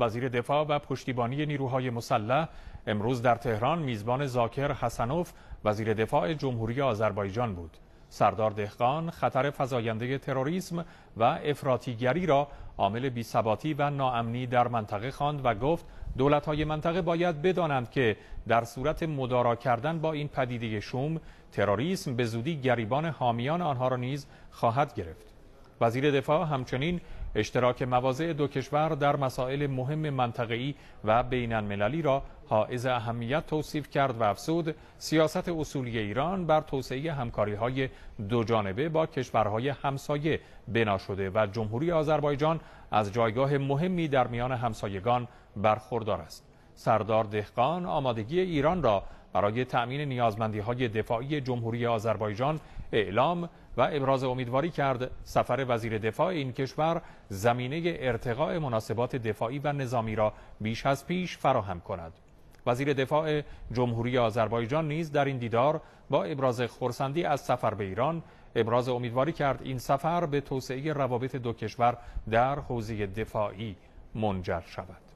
وزیر دفاع و پشتیبانی نیروهای مسلح امروز در تهران میزبان زاکر حسنوف وزیر دفاع جمهوری آذربایجان بود سردار دهقان خطر فزاینده تروریسم و افراطیگری را عامل بیثباتی و ناامنی در منطقه خواند و گفت دولت‌های منطقه باید بدانند که در صورت مدارا کردن با این پدیده شوم تروریسم به زودی گریبان حامیان آنها را نیز خواهد گرفت وزیر دفاع همچنین اشتراک مواضع دو کشور در مسائل مهم منطقه‌ای و بین المللی را حائز اهمیت توصیف کرد و افزود سیاست اصولی ایران بر توسعه همکاری های دو جانبه با کشورهای همسایه بنا شده و جمهوری آذربایجان از جایگاه مهمی در میان همسایگان برخوردار است. سردار دهقان آمادگی ایران را برای تأمین های دفاعی جمهوری آذربایجان اعلام و ابراز امیدواری کرد سفر وزیر دفاع این کشور زمینه ارتقاء مناسبات دفاعی و نظامی را بیش از پیش فراهم کند. وزیر دفاع جمهوری آذربایجان نیز در این دیدار با ابراز خورسندی از سفر به ایران ابراز امیدواری کرد این سفر به توسعه روابط دو کشور در حوزه دفاعی منجر شود.